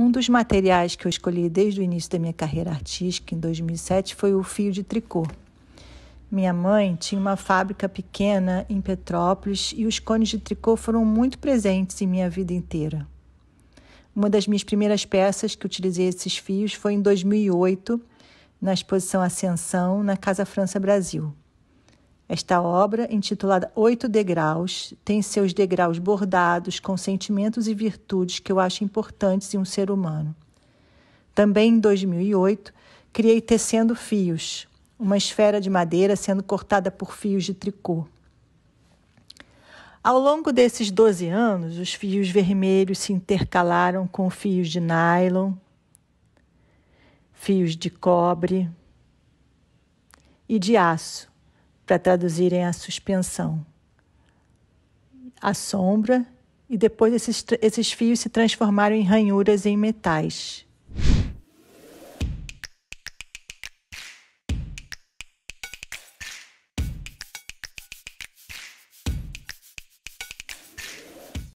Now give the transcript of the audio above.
Um dos materiais que eu escolhi desde o início da minha carreira artística, em 2007, foi o fio de tricô. Minha mãe tinha uma fábrica pequena em Petrópolis e os cones de tricô foram muito presentes em minha vida inteira. Uma das minhas primeiras peças que utilizei esses fios foi em 2008, na exposição Ascensão, na Casa França Brasil. Esta obra, intitulada Oito Degraus, tem seus degraus bordados com sentimentos e virtudes que eu acho importantes em um ser humano. Também em 2008, criei Tecendo Fios, uma esfera de madeira sendo cortada por fios de tricô. Ao longo desses 12 anos, os fios vermelhos se intercalaram com fios de nylon, fios de cobre e de aço para traduzirem a suspensão, a sombra, e depois esses, esses fios se transformaram em ranhuras em metais.